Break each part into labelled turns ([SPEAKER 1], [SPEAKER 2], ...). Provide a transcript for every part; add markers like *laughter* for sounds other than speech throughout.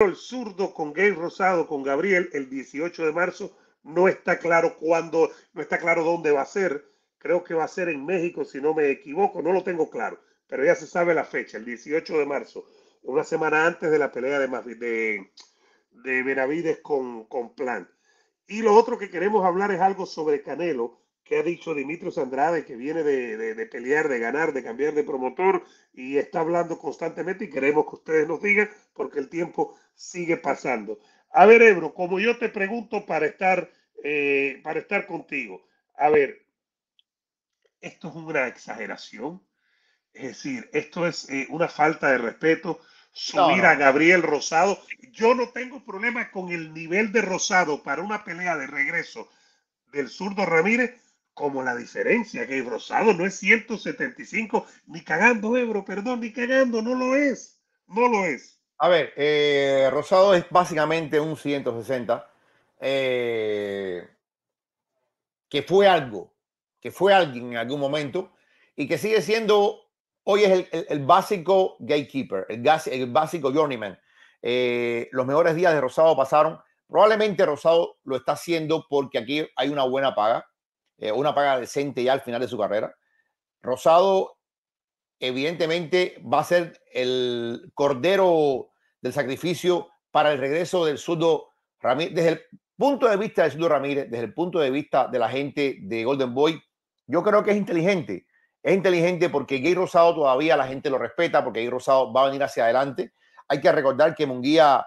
[SPEAKER 1] el zurdo con Gay Rosado, con Gabriel, el 18 de marzo. No está claro cuándo, no está claro dónde va a ser. Creo que va a ser en México, si no me equivoco, no lo tengo claro, pero ya se sabe la fecha, el 18 de marzo, una semana antes de la pelea de, de, de Benavides con, con Plan. Y lo otro que queremos hablar es algo sobre Canelo, que ha dicho Dimitrios Andrade, que viene de, pelear, de ganar, de cambiar de promotor y está hablando constantemente y queremos que ustedes nos digan porque el tiempo sigue pasando. A ver, Ebro, como yo te pregunto para estar, eh, para estar contigo, a ver, esto es una exageración, es decir, esto es eh, una falta de respeto subir a Gabriel Rosado. Yo no tengo problema con el nivel de Rosado para una pelea de regreso del zurdo Ramírez, como la diferencia, que Rosado no es 175, ni
[SPEAKER 2] cagando Ebro, perdón, ni cagando, no lo es, no lo es. A ver, eh, Rosado es básicamente un 160, eh, que fue algo, que fue alguien en algún momento, y que sigue siendo, hoy es el, básico gatekeeper, el, gas, el básico journeyman. Eh, los mejores días de Rosado pasaron. Probablemente Rosado lo está haciendo porque aquí hay una buena paga. Eh, una paga decente ya al final de su carrera. Rosado, evidentemente, va a ser el cordero del sacrificio para el regreso del surdo Ramírez. Desde el punto de vista del Sudo Ramírez, desde el punto de vista de la gente de Golden Boy, yo creo que es inteligente. Es inteligente porque Gay Rosado todavía la gente lo respeta, porque Gay Rosado va a venir hacia adelante. Hay que recordar que Munguía,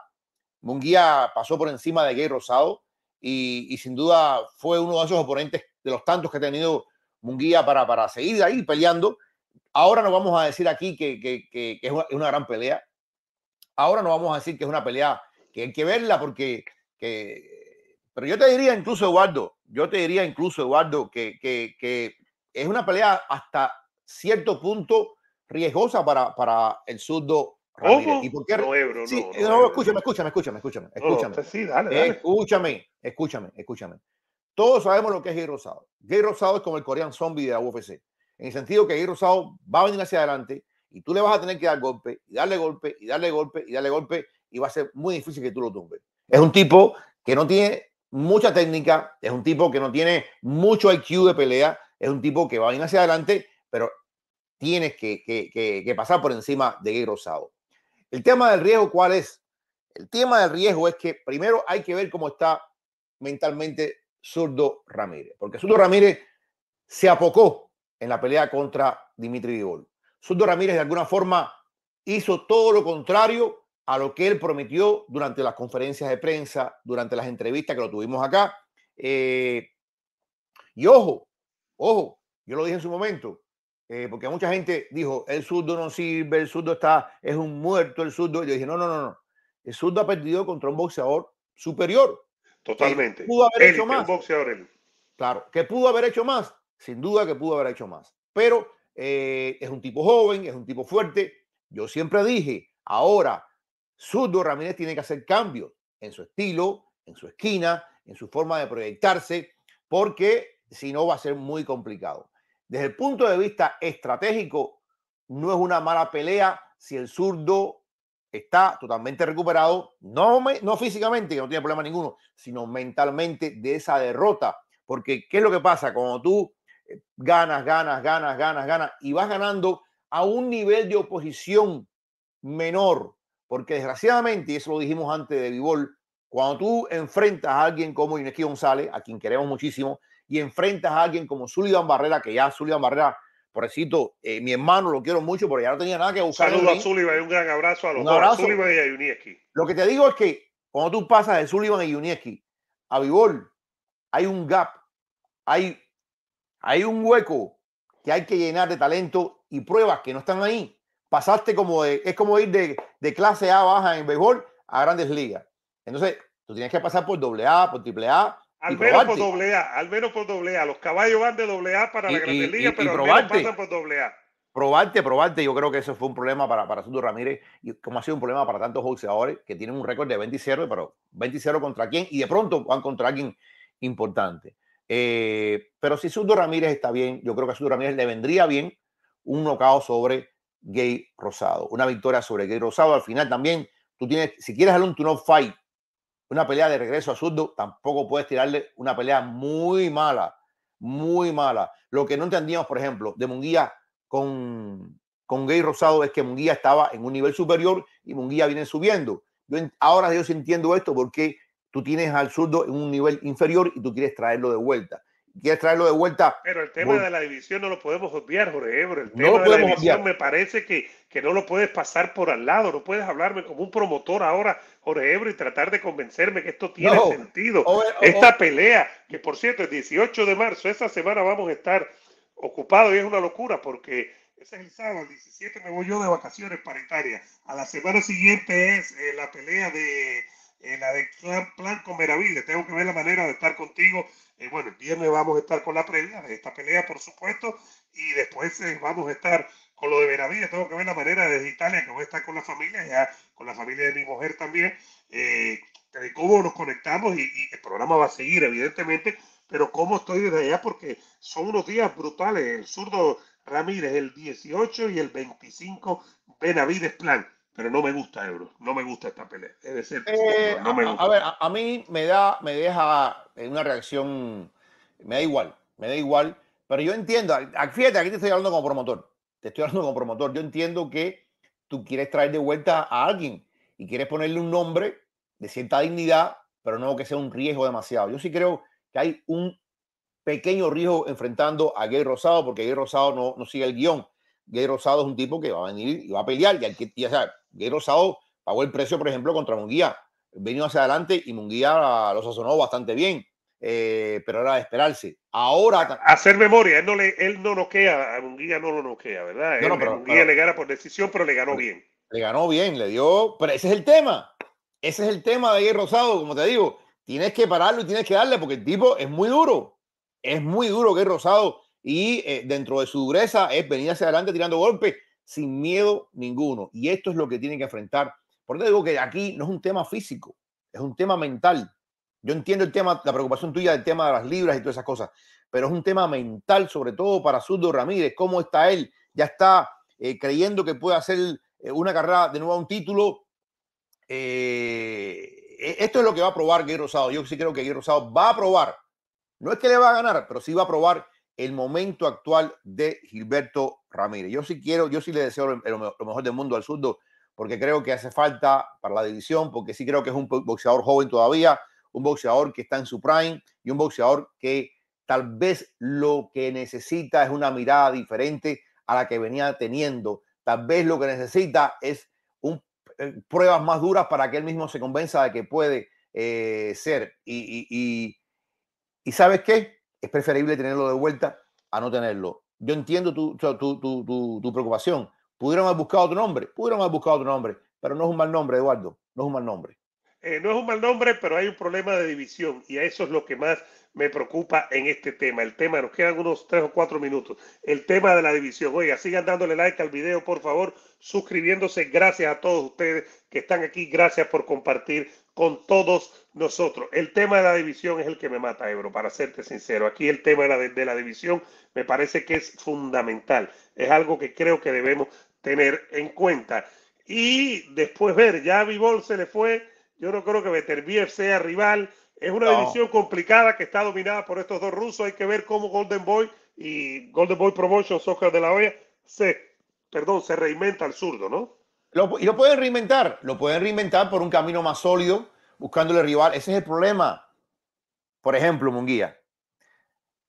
[SPEAKER 2] pasó por encima de Gay Rosado y, y sin duda fue uno de esos oponentes de los tantos que ha tenido Munguía para, para seguir ahí peleando. Ahora no vamos a decir aquí que, que, que, es, una, gran pelea. Ahora no vamos a decir que es una pelea que hay que verla porque... Que, pero yo te diría incluso, Eduardo, yo te diría incluso, Eduardo, que, que, que es una pelea hasta cierto punto riesgosa para, para el zurdo ¿Y por qué? sí, eh, escúchame, escúchame, escúchame, escúchame, escúchame. Sí, dale. Escúchame, escúchame, escúchame. Todos sabemos lo que es Gay Rosado. Gay Rosado es como el Korean zombie de la UFC. En el sentido que Gay Rosado va a venir hacia adelante y tú le vas a tener que dar golpe y darle golpe y darle golpe y darle golpe y va a ser muy difícil que tú lo tumbes. Es un tipo que no tiene mucha técnica, es un tipo que no tiene mucho IQ de pelea, es un tipo que va a venir hacia adelante, pero tienes que, que pasar por encima de Gay Rosado. El tema del riesgo, ¿cuál es? El tema del riesgo es que primero hay que ver cómo está mentalmente Zurdo Ramírez. Porque Zurdo Ramírez se apocó en la pelea contra Dimitri Vivol. Zurdo Ramírez de alguna forma hizo todo lo contrario a lo que él prometió durante las conferencias de prensa, durante las entrevistas que lo tuvimos acá. Eh, y ojo, ojo, yo lo dije en su momento, eh, porque mucha gente dijo, el zurdo no sirve, el zurdo está, es un muerto el zurdo. yo dije, no, no, no, no. El zurdo ha perdido contra un boxeador superior.
[SPEAKER 1] Totalmente. Pudo haber hecho más.
[SPEAKER 2] claro, que pudo haber hecho más. Sin duda que pudo haber hecho más. Pero eh, es un tipo joven, es un tipo fuerte. Yo siempre dije, ahora, Zurdo Ramírez tiene que hacer cambios en su estilo, en su esquina, en su forma de proyectarse, porque si no va a ser muy complicado. Desde el punto de vista estratégico, no es una mala pelea si el zurdo está totalmente recuperado, no, no físicamente, que no tiene problema ninguno, sino mentalmente de esa derrota. Porque, ¿qué es lo que pasa? Cuando tú eh, ganas, ganas, ganas, ganas, ganas, y vas ganando a un nivel de oposición menor, porque desgraciadamente, y eso lo dijimos antes de Vivol, cuando tú enfrentas a alguien como Ineski González, a quien queremos muchísimo, y enfrentas a alguien como Sullivan Barrera, que ya Sullivan Barrera Pobrecito, eh, mi hermano lo quiero mucho, porque ya no tenía nada que buscar. Saludos a Sullivan
[SPEAKER 1] y un gran abrazo a los dos, Sullivan y a
[SPEAKER 2] Lo que te digo es que cuando tú pasas de Sullivan y Unieski a Vivol, hay un gap, hay, hay un hueco que hay que llenar de talento y pruebas que no están ahí. Pasaste como de, es como ir de, clase A baja en béisbol a grandes ligas. Entonces, tú tienes que pasar por doble A, por triple A, al menos por
[SPEAKER 1] doble A, al menos por doble A. Los caballos van de doble A para la Gran Liga, pero al pasan por doble A.
[SPEAKER 2] Probarte, probarte. Yo creo que eso fue un problema para, para Ramírez, y como ha sido un problema para tantos boxeadores que tienen un récord de 20 0, pero 20 0 contra quién, y de pronto van contra alguien importante. Eh, pero si Suto Ramírez está bien, yo creo que a Suto Ramírez le vendría bien un nocao sobre Gay Rosado, una victoria sobre Gay Rosado. Al final también, tú tienes, si quieres hacer un no fight una pelea de regreso a Zurdo, tampoco puedes tirarle una pelea muy mala, muy mala. Lo que no entendíamos, por ejemplo, de Munguía con, con Gay Rosado es que Munguía estaba en un nivel superior y Munguía viene subiendo. ahora yo entiendo esto porque tú tienes al Zurdo en un nivel inferior y tú quieres traerlo de vuelta quieres traerlo de vuelta.
[SPEAKER 1] Pero el tema de la división no lo podemos obviar, Jorge eh, El tema no de la división me parece que que no lo puedes pasar por al lado, no puedes hablarme como un promotor ahora, Jorge Ebro, y tratar de convencerme que esto tiene sentido. Esta pelea, que por cierto, el 18 de marzo, esa semana vamos a estar ocupados y es una locura porque ese es el sábado, el 17 me voy yo de vacaciones Italia. A la semana siguiente es eh, la pelea de eh, la de Plan, Tengo que ver la manera de estar contigo. Eh, bueno, el viernes vamos a estar con la previa de esta pelea, por supuesto, y después vamos a estar con lo de Benavides, tengo que ver la manera de Italia, que voy a estar con la familia, ya con la familia de mi mujer también, eh, de cómo nos conectamos y, el programa va a seguir, evidentemente, pero cómo estoy desde allá, porque son unos días brutales. El zurdo Ramírez, el 18 y el 25, Benavides Plan. Pero no me gusta, Euro, no me gusta esta pelea. Es decir, eh, A, ver,
[SPEAKER 2] a, mí me da, me deja una reacción, me da igual, me da igual, pero yo entiendo, fíjate, aquí te estoy hablando como promotor te estoy hablando como promotor. Yo entiendo que tú quieres traer de vuelta a alguien y quieres ponerle un nombre de cierta dignidad, pero no que sea un riesgo demasiado. Yo sí creo que hay un pequeño riesgo enfrentando a Gay Rosado, porque Gay Rosado no, no sigue el guión. Gay Rosado es un tipo que va a venir y va a pelear. Y, Gay Rosado pagó el precio, por ejemplo, contra Munguía. Venido hacia adelante y Munguía lo sazonó bastante bien. Eh, pero ahora de esperarse. Ahora. Hacer memoria, él no, le, él no noquea, a Munguía no lo noquea, ¿verdad? No,
[SPEAKER 1] eh, le gana por decisión, pero le ganó bien.
[SPEAKER 2] Le ganó bien, le dio. Pero ese es el tema. Ese es el tema de Guerrero, Rosado, como te digo. Tienes que pararlo y tienes que darle, porque el tipo es muy duro. Es muy duro Gay Rosado. Y eh, dentro de su dureza es venir hacia adelante tirando golpes sin miedo ninguno. Y esto es lo que tiene que enfrentar. Por eso digo que aquí no es un tema físico, es un tema mental yo entiendo el tema, la preocupación tuya del tema de las libras y todas esas cosas, pero es un tema mental, sobre todo para Zurdo Ramírez. ¿Cómo está él? Ya está eh, creyendo que puede hacer eh, una carrera de nuevo a un título. Eh, e, esto es lo que va a probar Gui Rosado. Yo sí creo que Guillermo Rosado va a probar. No es que le va a ganar, pero sí va a probar el momento actual de Gilberto Ramírez. Yo sí quiero, yo sí le deseo lo, lo mejor del mundo al Zurdo, porque creo que hace falta para la división, porque sí creo que es un boxeador joven todavía un boxeador que está en su prime y un boxeador que tal vez lo que necesita es una mirada diferente a la que venía teniendo. Tal vez lo que necesita es un, eh, pruebas más duras para que él mismo se convenza de que puede eh, ser. Y, sabes qué? Es preferible tenerlo de vuelta a no tenerlo. Yo entiendo tu, tu, tu preocupación. Pudieron haber buscado otro nombre, pudieron haber buscado otro nombre, pero no es un mal nombre, Eduardo, no es un mal nombre.
[SPEAKER 1] Eh, no es un mal nombre, pero hay un problema de división y a eso es lo que más me preocupa en este tema. El tema, nos quedan unos tres o cuatro minutos. El tema de la división. Oiga, sigan dándole like al video, por favor, suscribiéndose. Gracias a todos ustedes que están aquí. Gracias por compartir con todos nosotros. El tema de la división es el que me mata, Ebro, para serte sincero. Aquí el tema de la, división me parece que es fundamental. Es algo que creo que debemos tener en cuenta. Y después ver, ya a Vivol se le fue yo no creo que Beterbiev sea rival. Es una división complicada que está dominada por estos dos rusos. Hay que ver cómo Golden Boy y Golden Boy Promotion Soccer de la OEA se, perdón,
[SPEAKER 2] se reinventa al zurdo, ¿no? Lo, y lo pueden reinventar, lo pueden reinventar por un camino más sólido, buscándole rival. Ese es el problema. Por ejemplo, Munguía.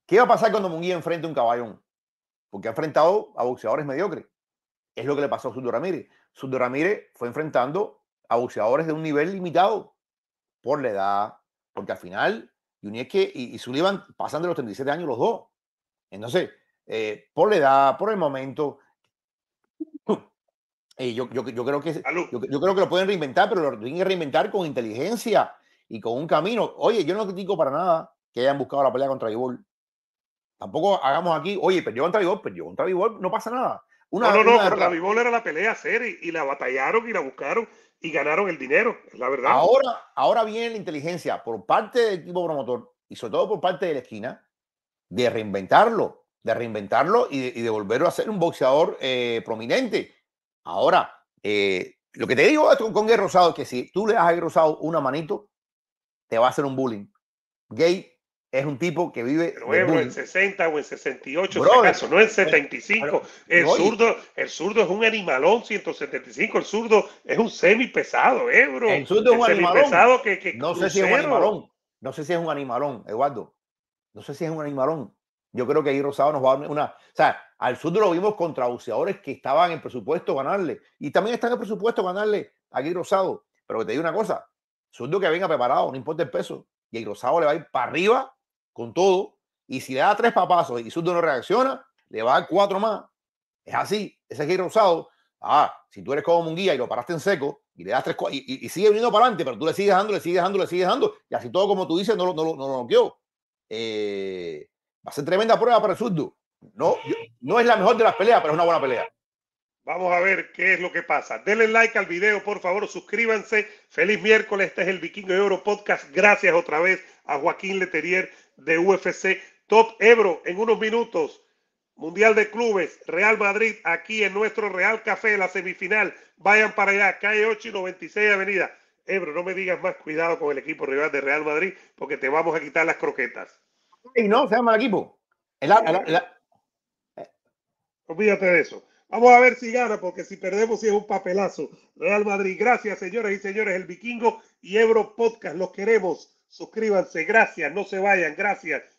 [SPEAKER 2] ¿Qué va a pasar cuando Munguía enfrente a un caballón? Porque ha enfrentado a boxeadores mediocres. Es lo que le pasó a Sudo Ramírez. Sudo Ramírez fue enfrentando a de un nivel limitado por la edad, porque al final Unieque y, y Sullivan pasan de los 37 años los dos. Entonces, eh, por la edad, por el momento, *laughs* eh, yo, creo que, yo, creo que lo pueden reinventar, pero lo tienen que reinventar con inteligencia y con un camino. Oye, yo no critico para nada que hayan buscado la pelea contra Ivor, Tampoco hagamos aquí, oye, perdió contra pero yo contra Ivor, no pasa nada. no, no, no, pero la era la pelea serie y la batallaron y la buscaron y ganaron el dinero, la verdad. Ahora, ahora viene la inteligencia por parte del equipo promotor y sobre todo por parte de la esquina de reinventarlo, de reinventarlo y de, volverlo a ser un boxeador eh, prominente. Ahora, eh, lo que te digo con Guerrero Rosado es que si tú le das a Guerrero Rosado una manito, te va a hacer un bullying. Gay es un tipo que vive. Luego en
[SPEAKER 1] 60 o en 68, si no en 75. Eh, el, zurdo, el zurdo es un animalón, 175. El zurdo es un semi pesado, ¿eh, bro? El zurdo es un animalón. no sé si es un animalón.
[SPEAKER 2] No sé si es un animalón, Eduardo. No sé si es un animalón. Yo creo que ahí Rosado nos va a dar una. O sea, al zurdo lo vimos contra buceadores que estaban en presupuesto ganarle. Y también están en presupuesto ganarle a Rosado. Pero te digo una cosa: zurdo que venga preparado, no importa el peso. Y el Rosado le va a ir para arriba con todo. Y si le da tres papazos y Sudo no reacciona, le va a dar cuatro más. Es así. Ese giro usado. Ah, si tú eres como un guía y lo paraste en seco y le das tres y, y, sigue viniendo para adelante, pero tú le sigues dejando, le sigues dejando le sigues dejando, Y así todo como tú dices, no, no, lo bloqueó. Eh, va a ser tremenda prueba para el No, no es la mejor de las peleas, pero es una buena pelea.
[SPEAKER 1] Vamos a ver qué es lo que pasa. Denle like al video, por favor, suscríbanse. Feliz miércoles, este es el Vikingo de Oro Podcast. Gracias otra vez a Joaquín Leterier de UFC. Top Ebro en unos minutos. Mundial de Clubes, Real Madrid, aquí en nuestro Real Café, la semifinal. Vayan para allá, calle 8 y 96 Avenida. Ebro, no me digas más cuidado con el equipo rival de Real Madrid, porque te vamos a quitar las croquetas.
[SPEAKER 2] Y no, se llama
[SPEAKER 1] equipo. Eh, olvídate de eso. Vamos a ver si gana, porque si perdemos, si es un papelazo. Real Madrid, gracias, señoras y señores. El Vikingo y Ebro Podcast, los queremos. Suscríbanse, gracias, no se vayan, gracias.